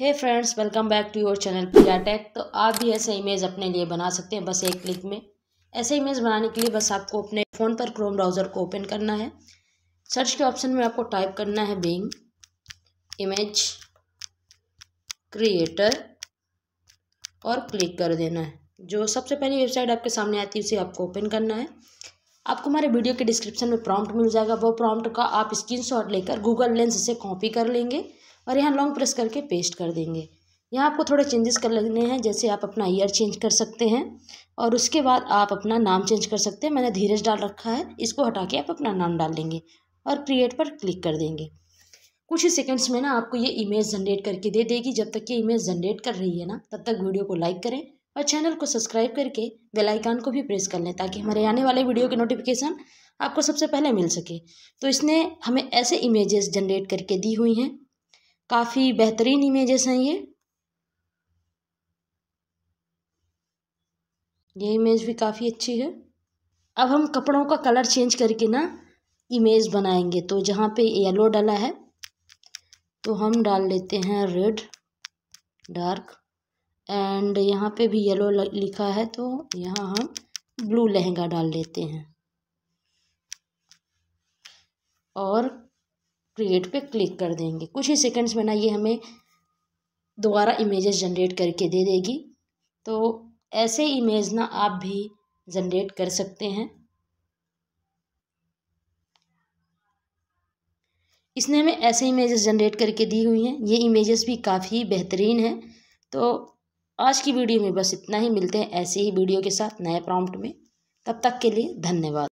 hey friends welcome back to your channel Priya tech तो आप भी ऐसे इमेज अपने लिए बना सकते हैं बस एक क्लिक में ऐसे इमेज बनाने के लिए बस आपको अपने फ़ोन पर क्रोम ब्राउज़र को ओपन करना है सर्च के ऑप्शन में आपको टाइप करना है बिंग इमेज क्रिएटर और क्लिक कर देना है जो सबसे पहली वेबसाइट आपके सामने आती है उसे आपको ओपन करना है आपको हमारे वीडियो के डिस्क्रिप्शन में प्रॉम्प्ट मिल जाएगा वो प्रॉम्प्ट का आप स्क्रीनशॉट लेकर गूगल लेंस से कॉपी कर लेंगे और यहाँ लॉन्ग प्रेस करके पेस्ट कर देंगे यहाँ आपको थोड़े चेंजेस कर लेने हैं जैसे आप अपना ईयर चेंज कर सकते हैं और उसके बाद आप अपना नाम चेंज कर सकते हैं मैंने धीरज डाल रखा है इसको हटा के आप अपना नाम डाल देंगे और क्रिएट पर क्लिक कर देंगे कुछ ही सेकेंड्स में ना आपको ये इमेज जनरेट करके दे देगी जब तक ये इमेज जनरेट कर रही है ना तब तक वीडियो को लाइक करें और चैनल को सब्सक्राइब करके बेल आइकन को भी प्रेस कर लें ताकि हमारे आने वाले वीडियो के नोटिफिकेशन आपको सबसे पहले मिल सके तो इसने हमें ऐसे इमेजेस जनरेट करके दी हुई हैं काफ़ी बेहतरीन इमेजेस हैं ये ये इमेज भी काफ़ी अच्छी है अब हम कपड़ों का कलर चेंज करके ना इमेज बनाएंगे तो जहाँ पे येलो डाला है तो हम डाल लेते हैं रेड डार्क एंड यहाँ पे भी येलो लिखा है तो यहाँ हम ब्लू लहंगा डाल लेते हैं और क्रिएट पे क्लिक कर देंगे कुछ ही सेकंड्स में ना ये हमें दोबारा इमेजेस जनरेट करके दे देगी तो ऐसे इमेज ना आप भी जनरेट कर सकते हैं इसने हमें ऐसे इमेजेस जनरेट करके दी हुई हैं ये इमेजेस भी काफ़ी बेहतरीन हैं तो आज की वीडियो में बस इतना ही मिलते हैं ऐसे ही वीडियो के साथ नए प्रॉम्प्ट में तब तक के लिए धन्यवाद